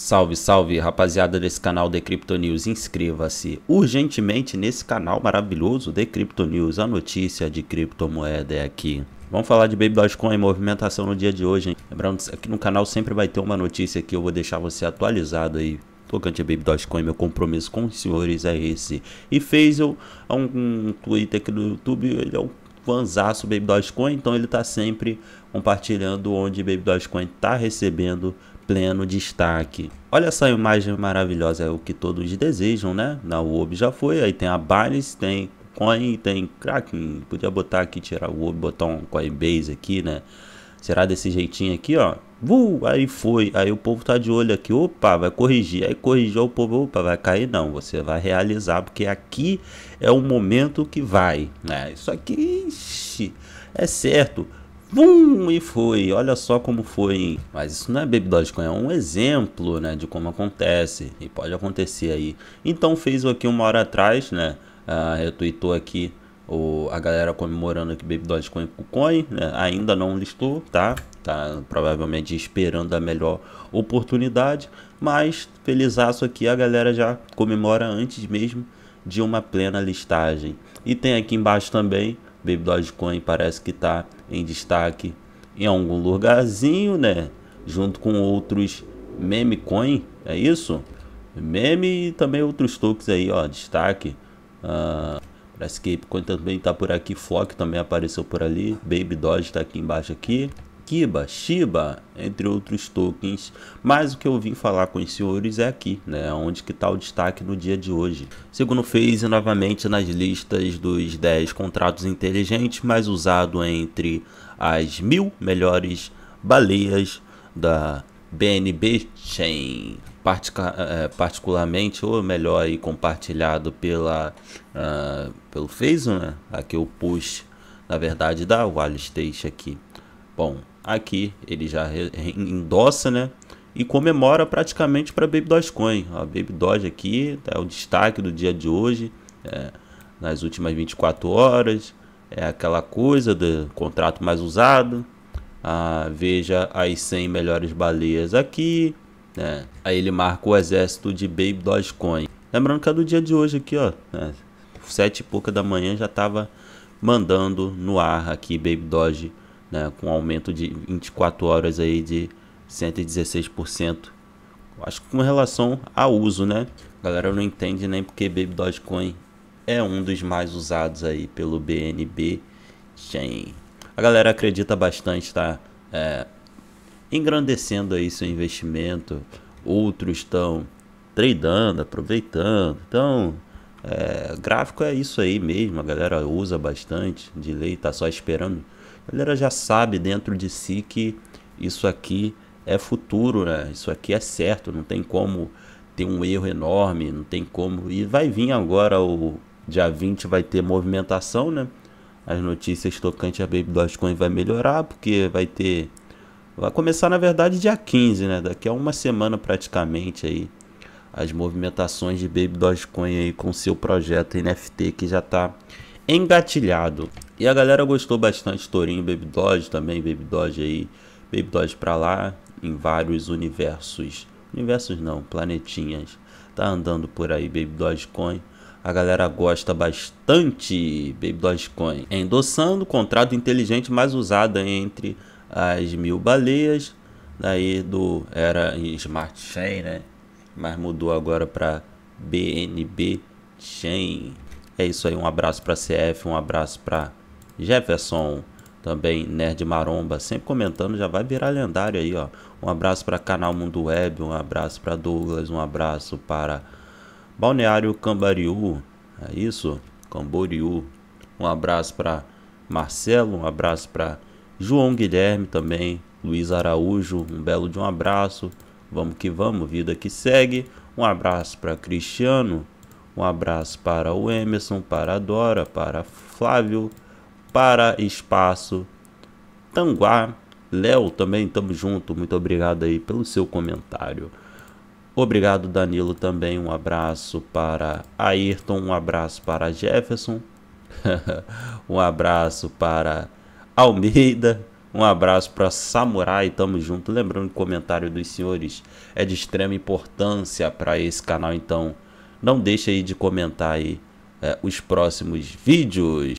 Salve, salve, rapaziada desse canal The Crypto News, inscreva-se urgentemente nesse canal maravilhoso The Crypto News, a notícia de criptomoeda é aqui. Vamos falar de Baby Dogecoin e movimentação no dia de hoje, hein? Lembrando que aqui no canal sempre vai ter uma notícia que eu vou deixar você atualizado aí tocante a Baby Dogecoin, meu compromisso com os senhores é esse. E Faisal é um, um Twitter aqui no YouTube, ele é um fanzaço Baby Dogecoin, então ele está sempre compartilhando onde Baby Dogecoin está recebendo pleno destaque. Olha essa imagem maravilhosa, é o que todos desejam, né? Na UOB já foi, aí tem a Binance, tem Coin, tem Kraken, podia botar aqui, tirar o UOB, botar um Coinbase aqui, né? Será desse jeitinho aqui, ó? Uh, aí foi, aí o povo tá de olho aqui, opa, vai corrigir, aí corrigiu o povo, opa, vai cair não, você vai realizar, porque aqui é o momento que vai, né? Isso aqui ixi, é certo. Vum, e foi, olha só como foi, hein? Mas isso não é Baby Dogecoin, é um exemplo, né, de como acontece, e pode acontecer aí. Então fez aqui uma hora atrás, né, uh, retweetou aqui o, a galera comemorando aqui Baby Dogecoin o é coin, né, ainda não listou, tá? tá provavelmente esperando a melhor oportunidade, mas felizaço aqui a galera já comemora antes mesmo de uma plena listagem. E tem aqui embaixo também, Baby Dogecoin parece que está em destaque em algum lugarzinho, né? Junto com outros meme coin, é isso? Meme e também outros toques aí, ó, destaque. Uh, Parece que também tá por aqui, Flock também apareceu por ali, Baby Dodge tá aqui embaixo aqui. Kiba, Shiba, entre outros tokens. Mas o que eu vim falar com os senhores é aqui, né, onde que está o destaque no dia de hoje. Segundo fez novamente nas listas dos 10 contratos inteligentes mais usado entre as mil melhores baleias da BNB Chain, eh, particularmente, ou melhor, aí, compartilhado pela, uh, pelo Facebook, né? Aqui o push, na verdade, da Wallet Station aqui. Bom, aqui ele já endossa, né? E comemora praticamente para Baby Dogecoin. A Baby Doge aqui tá, é o destaque do dia de hoje, é, nas últimas 24 horas. É aquela coisa do contrato mais usado. Ah, veja as 100 melhores baleias aqui. Né? Aí ele marca o exército de Baby Dogecoin. Lembrando que é do dia de hoje aqui, ó. Né? Sete e pouca da manhã já estava mandando no ar aqui Baby Doge né, com aumento de 24 horas aí de 116%. Acho que com relação ao uso, né? A galera não entende nem porque Baby Dogecoin é um dos mais usados aí pelo BNB Chain. A galera acredita bastante, tá? É, engrandecendo aí seu investimento. Outros estão tradando, aproveitando. Então, é, gráfico é isso aí mesmo. A galera usa bastante de lei, tá só esperando a galera já sabe dentro de si que isso aqui é futuro, né? Isso aqui é certo, não tem como ter um erro enorme, não tem como. E vai vir agora o dia 20 vai ter movimentação, né? As notícias tocante a Baby Dogecoin vai melhorar porque vai ter vai começar na verdade dia 15, né? Daqui a uma semana praticamente aí as movimentações de Baby Dogecoin aí com seu projeto NFT que já está engatilhado. E a galera gostou bastante Torinho Baby Dodge também, Baby Dodge aí, Baby Dodge pra lá, em vários universos. Universos não, planetinhas. Tá andando por aí Baby Dodge Coin. A galera gosta bastante Baby Dodge Coin. Endossando o contrato inteligente mais usado entre as mil baleias. Daí do era Smart Chain, né? Mas mudou agora para BNB Chain. É isso aí, um abraço para CF, um abraço para Jefferson, também Nerd Maromba, sempre comentando, já vai virar lendário aí, ó. Um abraço para canal Mundo Web, um abraço para Douglas, um abraço para Balneário Camboriú, é isso? Camboriú. Um abraço para Marcelo, um abraço para João Guilherme também, Luiz Araújo, um belo de um abraço. Vamos que vamos, vida que segue. Um abraço para Cristiano, um abraço para o Emerson, para a Dora, para Flávio, para espaço Tanguá. Léo também, tamo junto. Muito obrigado aí pelo seu comentário. Obrigado, Danilo, também. Um abraço para Ayrton, um abraço para Jefferson, um abraço para Almeida, um abraço para Samurai, tamo junto. Lembrando que o comentário dos senhores é de extrema importância para esse canal, então não deixe aí de comentar aí é, os próximos vídeos.